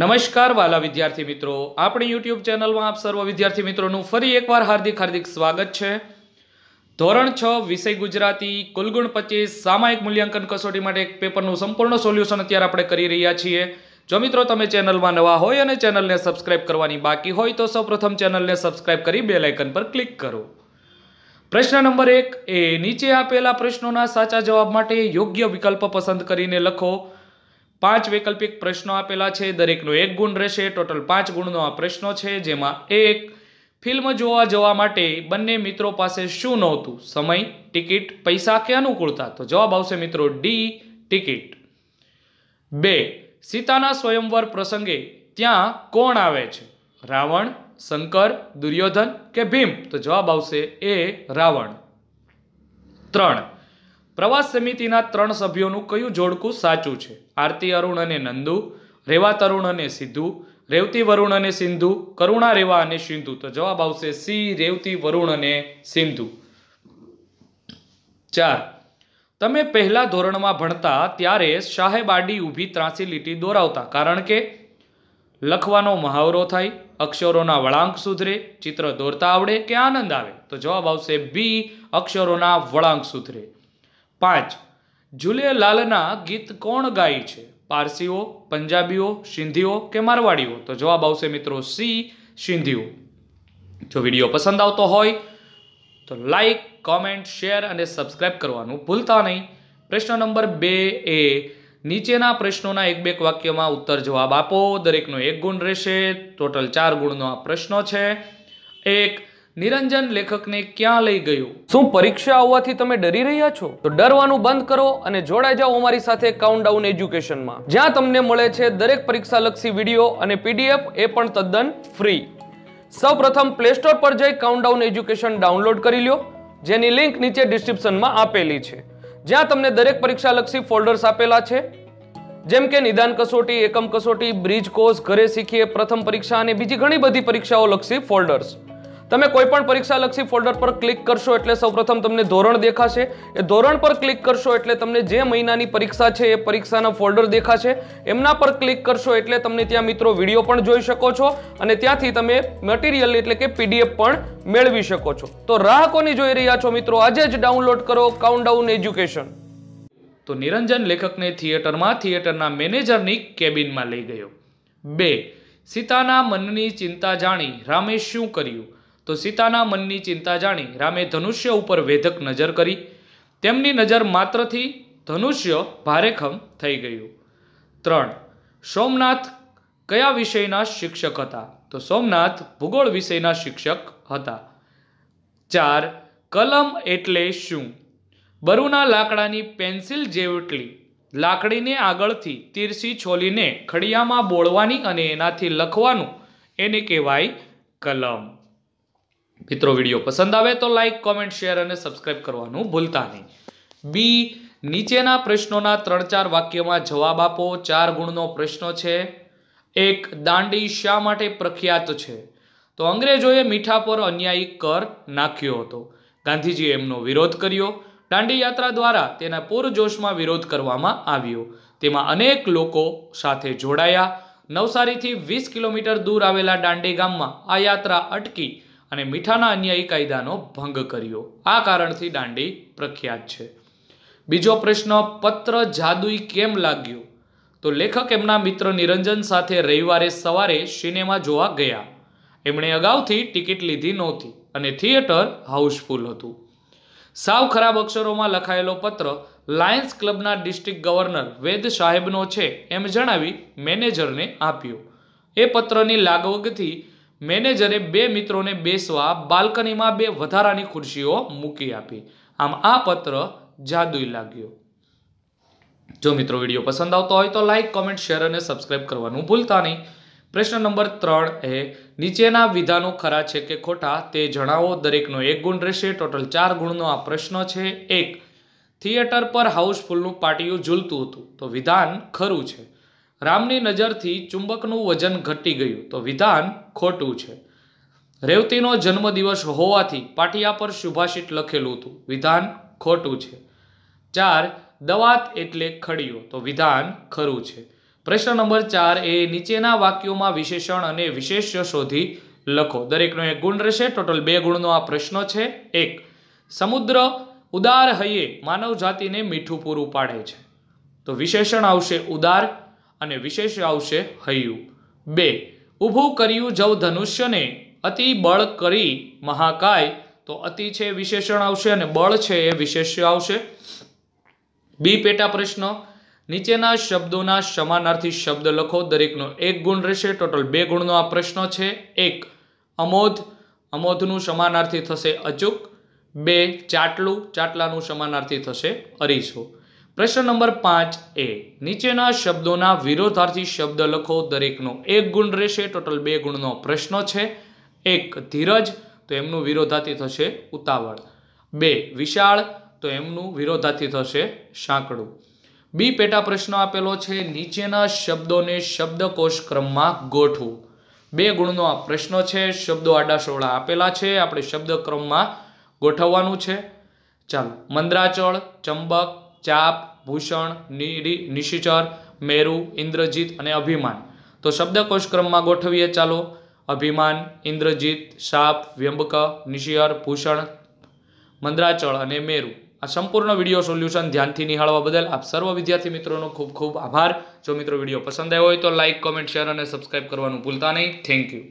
નમસ્કાર વાલા વિદ્યાર્થી મિત્રો આપણી યુટ્યુબ ચેનલમાં આપ સર્વ વિદ્યાર્થી મિત્રોનું ફરી એકવાર હાર્દિક હાર્દિક સ્વાગત છે ધોરણ છ વિષય ગુજરાતી કુલગુણ પચીસ સામાયિક મૂલ્યાંકન કસોટી માટે એક પેપરનું સંપૂર્ણ સોલ્યુશન અત્યારે આપણે કરી રહ્યા છીએ જો મિત્રો તમે ચેનલમાં નવા હોય અને ચેનલને સબસ્ક્રાઇબ કરવાની બાકી હોય તો સૌપ્રથમ ચેનલને સબસ્ક્રાઈબ કરી બે લાઇકન પર ક્લિક કરો પ્રશ્ન નંબર એક એ નીચે આપેલા પ્રશ્નોના સાચા જવાબ માટે યોગ્ય વિકલ્પ પસંદ કરીને લખો પાંચ વૈકલ્પિક પ્રશ્નો આપેલા છે દરેકનો એક ગુણ રહેશે ટોટલ પાંચ ગુણનો આ પ્રશ્નો છે જેમાં એક ફિલ્મ જોવા જવા માટે બંને મિત્રો પાસે શું નહોતું સમય ટિકિટ પૈસા કે અનુકૂળતા તો જવાબ આવશે મિત્રો ડી ટિકિટ બે સીતાના સ્વયંવર પ્રસંગે ત્યાં કોણ આવે છે રાવણ શંકર દુર્યોધન કે ભીમ તો જવાબ આવશે એ રાવણ ત્રણ પ્રવાસ સમિતિના ત્રણ સભ્યોનું કયું જોડકું સાચું છે આરતી અરુણ અને નંદુ રેવા તરુણ અને સિદ્ધુ રેવતી વરુણ અને સિંધુ કરુણા રેવા અને સિંધુ તો જવાબ આવશે સી રેવતી વરુણ અને સિંધુ ચાર તમે પહેલા ધોરણમાં ભણતા ત્યારે શાહેબ આડી ઊભી ત્રાસી લીટી દોરાવતા કારણ કે લખવાનો મહાવરો થાય અક્ષરોના વળાંક સુધરે ચિત્ર દોરતા આવડે કે આનંદ આવે તો જવાબ આવશે બી અક્ષરોના વળાંક સુધરે પાંચ જુલે લાલના ગીત કોણ ગાય છે પારસીઓ પંજાબીઓ સિંધીઓ કે મારવાડીઓ તો જવાબ આવશે મિત્રો સી સિંધીઓ જો વિડીયો પસંદ આવતો હોય તો લાઈક કોમેન્ટ શેર અને સબસ્ક્રાઈબ કરવાનું ભૂલતા નહીં પ્રશ્ન નંબર બે એ નીચેના પ્રશ્નોના એક બે વાક્યમાં ઉત્તર જવાબ આપો દરેકનો એક ગુણ રહેશે ટોટલ ચાર ગુણનો આ પ્રશ્ન છે એક નિરંજન લેખકને ક્યાં લઈ ગયું શું પરીક્ષા આવવાથી તમે ડરી રહ્યા છો તો ડરવાનું બંધ કરો અને જોડાઈ જાઓ અમારી સાથે કાઉન્ટડાઉન એજ્યુકેશનમાં જ્યાં તમને મળે છે દરેક પરીક્ષાલક્ષી વિડીયો અને પીડીએફ એ પણ તદ્દન ફ્રી સૌપ્રથમ પ્લે સ્ટોર પર જઈ કાઉન્ટડાઉન એજ્યુકેશન ડાઉનલોડ કરી લ્યો જેની લિંક નીચે ડિસ્ક્રિપ્શનમાં આપેલી છે જ્યાં તમને દરેક પરીક્ષાલક્ષી ફોલ્ડર્સ આપેલા છે જેમ કે નિદાન કસોટી એકમ કસોટી બ્રિજ કોર્સ ઘરે શીખીએ પ્રથમ પરીક્ષા અને બીજી ઘણી બધી પરીક્ષાઓ લક્ષી ફોલ્ડર્સ તમે કોઈ પણ પરીક્ષાલક્ષી ફોલ્ડર પર ક્લિક કરશો એટલે સૌપ્રથમ તમને ધોરણ દેખાશે એ ધોરણ પર ક્લિક કરશો એટલે તમને જે મહિનાની પરીક્ષા છે એ પરીક્ષાના ફોલ્ડર દેખાશે એમના પર ક્લિક કરશો એટલે તમને ત્યાં મિત્રો વિડીયો પણ જોઈ શકો છો અને ત્યાંથી તમે મટીરિયલ એટલે કે પીડીએફ પણ મેળવી શકો છો તો રાહ જોઈ રહ્યા છો મિત્રો આજે જ ડાઉનલોડ કરો કાઉન્ટડાઉન એજ્યુકેશન તો નિરંજન લેખકને થિયેટરમાં થિયેટરના મેનેજરની કેબિનમાં લઈ ગયો બે સીતાના મનની ચિંતા જાણી રામે શું કર્યું તો સીતાના મનની ચિંતા જાણી રામે ધનુષ્ય ઉપર વેધક નજર કરી તેમની નજર માત્રથી ધનુષ્ય ભારેખમ થઈ ગયું ત્રણ સોમનાથ કયા વિષયના શિક્ષક હતા તો સોમનાથ ભૂગોળ વિષયના શિક્ષક હતા ચાર કલમ એટલે શું બરુના લાકડાની પેન્સિલ જેવટલી લાકડીને આગળથી તીરસી છોલીને ખડિયામાં બોળવાની અને એનાથી લખવાનું એને કહેવાય કલમ મિત્રો વિડીયો પસંદ આવે તો લાઇક કોમેન્ટ શેર અને સબસ્ક્રાઈબ કરવાનું ભૂલતા નહીં બી નીચેના પ્રશ્નોના ત્રણ ચાર વાક્યમાં જવાબ આપો ચાર ગુણનો પ્રશ્ન છે એક દાંડી શા માટે પ્રખ્યાત છે તો અંગ્રેજોએ મીઠા પર અન્યાયી કર નાખ્યો હતો ગાંધીજીએ એમનો વિરોધ કર્યો દાંડી યાત્રા દ્વારા તેના પૂરજોશમાં વિરોધ કરવામાં આવ્યો તેમાં અનેક લોકો સાથે જોડાયા નવસારીથી વીસ કિલોમીટર દૂર આવેલા દાંડી ગામમાં આ યાત્રા અટકી અને મીઠાના અન્યાયી કાયદાનો ભંગ કર્યો આ કારણથી દાંડી પ્રખ્યાત છે બીજો પ્રશ્ન પત્ર જાદુઈ કેમ લાગ્યું તો લેખક એમના મિત્ર નિરંજન સાથે રવિવારે સવારે સિનેમા જોવા ગયા એમણે અગાઉથી ટિકિટ લીધી નહોતી અને થિયેટર હાઉસફુલ હતું સાવ ખરાબ અક્ષરોમાં લખાયેલો પત્ર લાયન્સ ક્લબના ડિસ્ટ્રિક્ટ ગવર્નર વેદ સાહેબનો છે એમ જણાવી મેનેજરને આપ્યો એ પત્રની લાગવગથી મેનેજરે બે મિત્રોને બેસવા બાલ્કનીમાં બે વધારાની ખુરશીઓ મૂકી આપી આમ આ પત્ર જાદુઈ લાગ્યો જો મિત્રો વિડીયો પસંદ આવતો હોય તો લાઇક કોમેન્ટ શેર અને સબસ્ક્રાઇબ કરવાનું ભૂલતા નહીં પ્રશ્ન નંબર ત્રણ એ નીચેના વિધાનો ખરા છે કે ખોટા તે જણાવો દરેકનો એક ગુણ રહેશે ટોટલ ચાર ગુણનો આ પ્રશ્ન છે એક થિયેટર પર હાઉસફુલનું પાટિયું ઝૂલતું હતું તો વિધાન ખરું છે રામની નજરથી ચુંબકનું વજન ઘટી ગયું તો વિધાન ખોટું છે રેવતીનો જન્મદિવસ હોવાથી પાટિયા પર શુભાષિત લખેલું હતું વિધાન ખોટું છે ચાર દવાત એટલે ખડીયો તો વિધાન ખરું છે પ્રશ્ન નંબર ચાર એ નીચેના વાક્યોમાં વિશેષણ અને વિશેષ્ય શોધી લખો દરેકનો એક ગુણ રહેશે ટોટલ બે ગુણનો આ પ્રશ્ન છે એક સમુદ્ર ઉદાર હૈયે માનવ જાતિને મીઠું પૂરું પાડે છે તો વિશેષણ આવશે ઉદાર અને વિશેષ આવશે હૈયું બે ઊભું કર્યું જવ ધનુષ્યને અતિ બળ કરી મહાકાય તો અતિ છે વિશેષણ આવશે અને બળ છે એ વિશેષ્ય આવશે બી પેટા પ્રશ્ન નીચેના શબ્દોના સમાનાર્થી શબ્દ લખો દરેકનો એક ગુણ રહેશે ટોટલ બે ગુણનો આ પ્રશ્ન છે એક અમોધ અમોધનું સમાનાર્થી થશે અચૂક બે ચાટલું ચાટલાનું સમાનાર્થી થશે અરીસો પ્રશ્ન નંબર પાંચ એ નીચેના શબ્દોના વિરોધાર્થી શબ્દ લખો દરેકનો એક ગુણ રહેશે ટોટલ બે ગુણનો પ્રશ્ન છે એક ધીરજ તો એમનું વિરોધાર્થી થશે ઉતાવળ બે વિશાળ તો એમનું વિરોધાર્થી થશે સાંકડું બી પેટા પ્રશ્ન આપેલો છે નીચેના શબ્દોને શબ્દકોશ ક્રમમાં ગોઠવું બે ગુણનો આ પ્રશ્ન છે શબ્દો આડાશોળા આપેલા છે આપણે શબ્દક્રમમાં ગોઠવવાનું છે ચાલો મંદ્રાચળ ચંબક ચાપ ભૂષણ નિશિચર મેરુ ઇન્દ્રજીત અને અભિમાન તો શબ્દકોશ ક્રમમાં ગોઠવીએ ચાલો અભિમાન ઇન્દ્રજીત સાપ વ્યંબક નિશિયર ભૂષણ મંદ્રાચળ અને મેરુ આ સંપૂર્ણ વિડીયો સોલ્યુશન ધ્યાનથી નિહાળવા બદલ આપ સર્વ વિદ્યાર્થી મિત્રોનો ખૂબ ખૂબ આભાર જો મિત્રો વિડીયો પસંદ આવ્યો હોય તો લાઇક કોમેન્ટ શેર અને સબસ્ક્રાઇબ કરવાનું ભૂલતા નહીં થેન્ક યુ